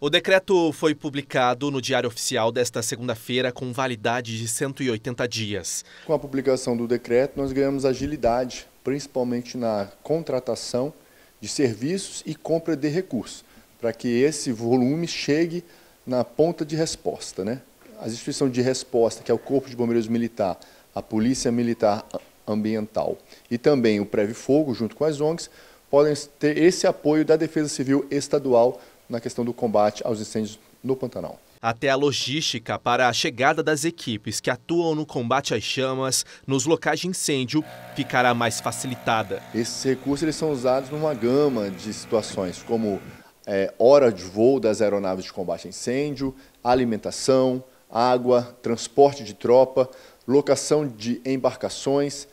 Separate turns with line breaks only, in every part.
O decreto foi publicado no Diário Oficial desta segunda-feira com validade de 180 dias.
Com a publicação do decreto, nós ganhamos agilidade, principalmente na contratação de serviços e compra de recursos, para que esse volume chegue na ponta de resposta. Né? As instituições de resposta, que é o Corpo de Bombeiros Militar, a Polícia Militar Ambiental e também o Preve Fogo, junto com as ONGs, podem ter esse apoio da Defesa Civil Estadual na questão do combate aos incêndios no Pantanal.
Até a logística para a chegada das equipes que atuam no combate às chamas nos locais de incêndio ficará mais facilitada.
Esses recursos eles são usados numa gama de situações, como é, hora de voo das aeronaves de combate a incêndio, alimentação, água, transporte de tropa, locação de embarcações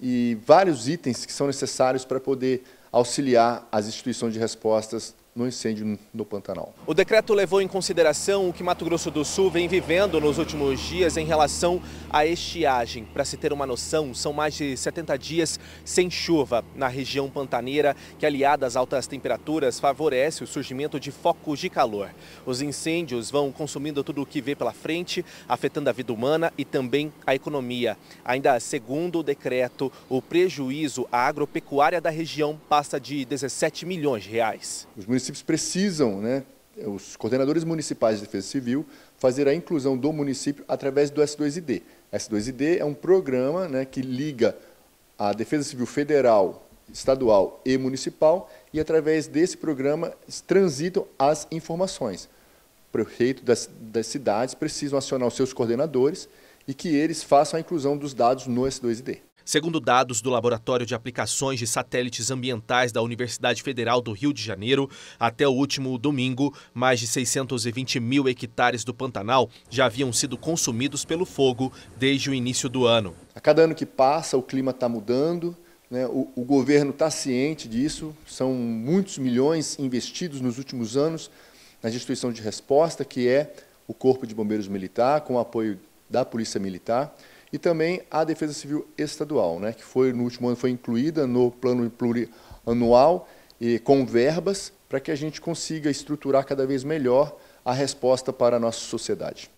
e vários itens que são necessários para poder auxiliar as instituições de respostas no incêndio no Pantanal.
O decreto levou em consideração o que Mato Grosso do Sul vem vivendo nos últimos dias em relação à estiagem. Para se ter uma noção, são mais de 70 dias sem chuva na região pantaneira, que aliada às altas temperaturas favorece o surgimento de focos de calor. Os incêndios vão consumindo tudo o que vê pela frente, afetando a vida humana e também a economia. Ainda segundo o decreto, o prejuízo à agropecuária da região passa de 17 milhões de reais.
Os municípios municípios precisam, né, os coordenadores municipais de defesa civil, fazer a inclusão do município através do S2ID. S2ID é um programa né, que liga a Defesa Civil Federal, Estadual e Municipal, e através desse programa transitam as informações. O prefeito das, das cidades precisam acionar os seus coordenadores e que
eles façam a inclusão dos dados no S2ID. Segundo dados do Laboratório de Aplicações de Satélites Ambientais da Universidade Federal do Rio de Janeiro, até o último domingo, mais de 620 mil hectares do Pantanal já haviam sido consumidos pelo fogo desde o início do ano.
A cada ano que passa, o clima está mudando. Né? O, o governo está ciente disso, são muitos milhões investidos nos últimos anos na instituição de resposta, que é o Corpo de Bombeiros Militar, com o apoio da Polícia Militar e também a Defesa Civil Estadual, né, que foi no último ano foi incluída no plano plurianual e com verbas para que a gente consiga estruturar cada vez melhor a resposta para a nossa sociedade.